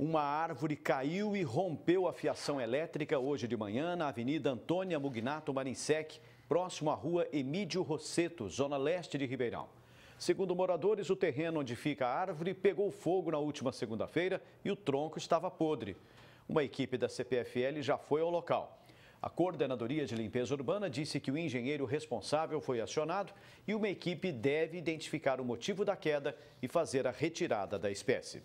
Uma árvore caiu e rompeu a fiação elétrica hoje de manhã na Avenida Antônia Mugnato Marinsec, próximo à rua Emídio Rosseto, zona leste de Ribeirão. Segundo moradores, o terreno onde fica a árvore pegou fogo na última segunda-feira e o tronco estava podre. Uma equipe da CPFL já foi ao local. A Coordenadoria de Limpeza Urbana disse que o engenheiro responsável foi acionado e uma equipe deve identificar o motivo da queda e fazer a retirada da espécie.